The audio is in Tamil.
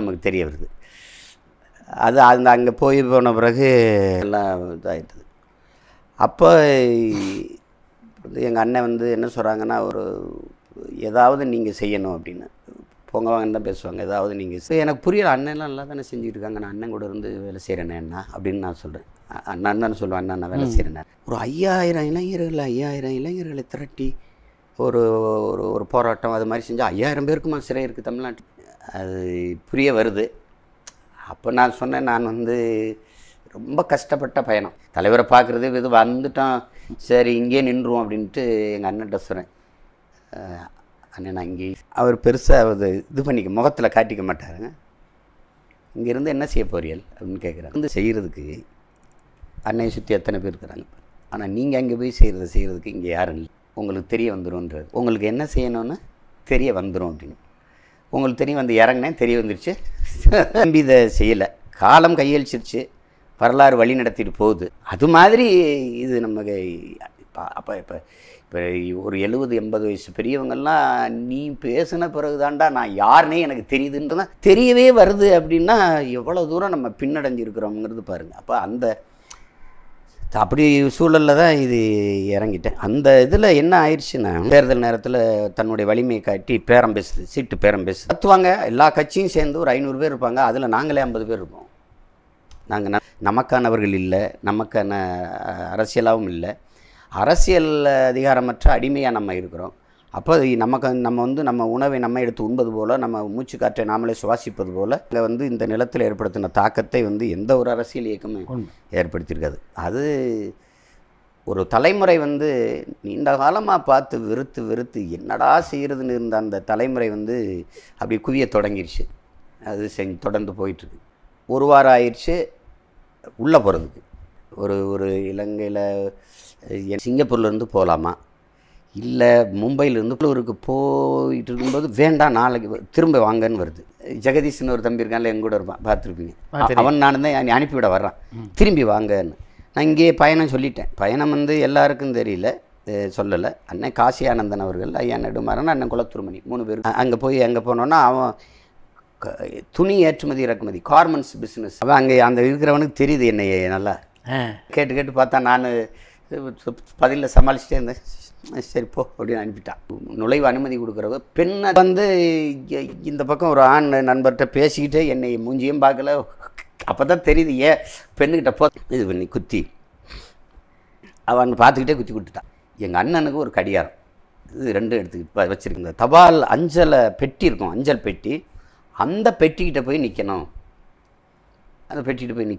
நமக்கு தெரிய வருது அது அந்த அங்கே போய் போன பிறகு எல்லாம் இதாகிட்டது அப்போ வந்து எங்கள் அண்ணன் வந்து என்ன சொல்கிறாங்கன்னா ஒரு ஏதாவது நீங்கள் செய்யணும் அப்படின்னு போங்க தான் பேசுவாங்க ஏதாவது நீங்கள் எனக்கு புரியல அண்ணன்லாம் நல்லா தானே செஞ்சுட்டு இருக்காங்க நான் அண்ணன் கூட இருந்து வேலை அண்ணா அப்படின்னு நான் சொல்கிறேன் அண்ணன் தான் சொல்லுவேன் அண்ணா நான் வேலை செய்கிறேன் ஒரு ஐயாயிரம் இளைஞர்கள் ஐயாயிரம் இளைஞர்களை திரட்டி ஒரு ஒரு ஒரு போராட்டம் அது மாதிரி செஞ்சால் ஐயாயிரம் பேருக்குமா சிறை இருக்குது தமிழ்நாட்டில் அது புரிய வருது அப்போ நான் சொன்னேன் நான் வந்து ரொம்ப கஷ்டப்பட்ட பயணம் தலைவரை பார்க்குறது இது வந்துட்டோம் சரி இங்கேயே நின்றுவோம் அப்படின்ட்டு எங்கள் அண்ணன் சொன்னேன் அண்ணன் நான் இங்கே அவர் பெருசாக அது இது பண்ணிக்க முகத்தில் காட்டிக்க மாட்டாருங்க இங்கேருந்து என்ன செய்ய போறியல் அப்படின்னு கேட்குறாரு வந்து செய்கிறதுக்கு அன்னையை சுற்றி எத்தனை பேர் இருக்கிறாங்க ஆனால் நீங்கள் அங்கே போய் செய்கிறத செய்கிறதுக்கு இங்கே யாரும் இல்லை உங்களுக்கு தெரிய வந்துடும்ன்றது உங்களுக்கு என்ன செய்யணும்னு தெரிய வந்துடும் அப்படின்னு உங்களுக்கு தெரியும் வந்து இறங்கினேன் தெரிய வந்துருச்சு நம்பி இதை செய்யலை காலம் கையளிச்சிருச்சு வரலாறு வழி நடத்திட்டு போகுது அது மாதிரி இது நமக்கு இப்போ அப்போ இப்போ இப்போ ஒரு எழுபது எண்பது வயசு பெரியவங்கள்லாம் நீ பேசின பிறகுதான்டா நான் யாருனே எனக்கு தெரியுதுன்றதான் தெரியவே வருது அப்படின்னா எவ்வளோ தூரம் நம்ம பின்னடைஞ்சிருக்கிறோங்கிறது பாருங்கள் அப்போ அந்த அப்படி சூழலில் தான் இது இறங்கிட்டேன் அந்த இதில் என்ன ஆயிடுச்சுன்னா தேர்தல் நேரத்தில் தன்னுடைய வலிமையை காட்டி பேரம் பேசுது சீட்டு பேரம் பேசு நடத்துவாங்க எல்லா கட்சியும் சேர்ந்து ஒரு ஐநூறு பேர் இருப்பாங்க அதில் நாங்களே ஐம்பது பேர் இருப்போம் நாங்கள் நமக்கானவர்கள் இல்லை நமக்கான அரசியலாகவும் இல்லை அரசியல் அதிகாரமற்ற அடிமையாக நம்ம இருக்கிறோம் அப்போ நமக்கு நம்ம வந்து நம்ம உணவை நம்ம எடுத்து உண்பது போல் நம்ம மூச்சு காற்றை நாமளே சுவாசிப்பது போல் இதில் வந்து இந்த நிலத்தில் ஏற்படுத்தின தாக்கத்தை வந்து எந்த ஒரு அரசியல் இயக்கமும் ஏற்படுத்தியிருக்காது அது ஒரு தலைமுறை வந்து நீண்ட காலமாக பார்த்து வெறுத்து வெறுத்து என்னடா செய்கிறதுன்னு இருந்த அந்த தலைமுறை வந்து அப்படி குவிய தொடங்கிருச்சு அது செஞ்சு தொடர்ந்து போயிட்டுருக்கு ஒரு வாரம் ஆயிடுச்சு உள்ளே போகிறதுக்கு ஒரு ஒரு இலங்கையில் சிங்கப்பூர்லேருந்து போகலாமா இல்லை மும்பையிலேருந்து உள்ளூருக்கு போயிட்டு இருக்கும்போது வேண்டாம் நாளைக்கு திரும்ப வாங்கன்னு வருது ஜெகதீஷ்னு ஒரு தம்பி இருக்கான்ல எங்கூட இருப்பான் பார்த்துருப்பீங்க அவன் நான் தான் அனுப்பிவிட வர்றான் திரும்பி வாங்கன்னு நான் இங்கேயே பயணம் சொல்லிட்டேன் பயணம் வந்து எல்லாருக்கும் தெரியல சொல்லலை அண்ணன் காசி ஆனந்தன் அவர்கள் ஐயா நெடுமாறன் அண்ணன் குளத்துருமணி மூணு பேர் அங்கே போய் அங்கே போனோன்னா அவன் துணி ஏற்றுமதி இறக்குமதி கார்மெண்ட்ஸ் பிஸ்னஸ் அவன் அங்கே அந்த இருக்கிறவனுக்கு தெரியுது என்னையே நல்லா கேட்டு கேட்டு பார்த்தா நான் பதிலில் சமாளிச்சிட்டே இருந்தேன் சரி போ அப்படின்னு அனுப்பிட்டான் நுழைவு அனுமதி கொடுக்குறவ பெண்ணை வந்து இந்த பக்கம் ஒரு ஆண் நண்பர்கிட்ட பேசிக்கிட்டே என்னை மூஞ்சியும் பார்க்கல அப்போ தான் தெரியுது ஏன் பெண்ணுக்கிட்ட போ இது பண்ணி குத்தி அவன் பார்த்துக்கிட்டே குத்தி கொடுத்துட்டான் எங்கள் அண்ணனுக்கு ஒரு கடியாரம் இது ரெண்டும் எடுத்துக்கிட்டு வச்சுருக்கேன் தபால் அஞ்சலை பெட்டி இருக்கும் அஞ்சல் பெட்டி அந்த பெட்டிக்கிட்ட போய் நிற்கணும் அந்த பெட்டிக்கிட்ட போய் நிற்க